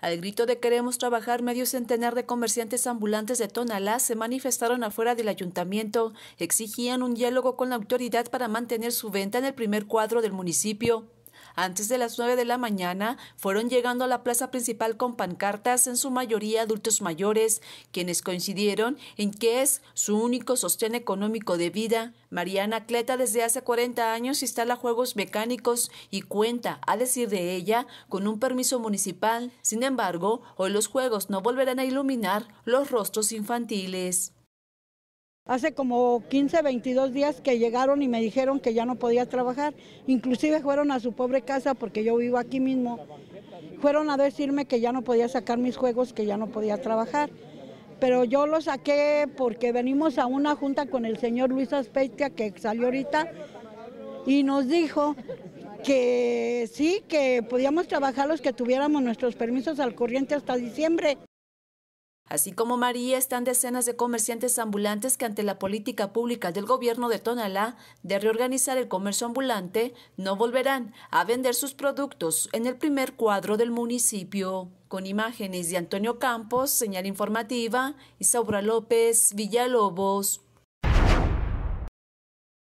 Al grito de queremos trabajar, medio centenar de comerciantes ambulantes de Tonalá se manifestaron afuera del ayuntamiento, exigían un diálogo con la autoridad para mantener su venta en el primer cuadro del municipio. Antes de las 9 de la mañana fueron llegando a la plaza principal con pancartas, en su mayoría adultos mayores, quienes coincidieron en que es su único sostén económico de vida. Mariana Cleta desde hace 40 años instala juegos mecánicos y cuenta, a decir de ella, con un permiso municipal. Sin embargo, hoy los juegos no volverán a iluminar los rostros infantiles. Hace como 15, 22 días que llegaron y me dijeron que ya no podía trabajar. Inclusive fueron a su pobre casa porque yo vivo aquí mismo. Fueron a decirme que ya no podía sacar mis juegos, que ya no podía trabajar. Pero yo lo saqué porque venimos a una junta con el señor Luis Aspeitia que salió ahorita y nos dijo que sí, que podíamos trabajar los que tuviéramos nuestros permisos al corriente hasta diciembre. Así como María están decenas de comerciantes ambulantes que ante la política pública del gobierno de Tonalá de reorganizar el comercio ambulante, no volverán a vender sus productos en el primer cuadro del municipio. Con imágenes de Antonio Campos, señal informativa, Isaura López, Villalobos.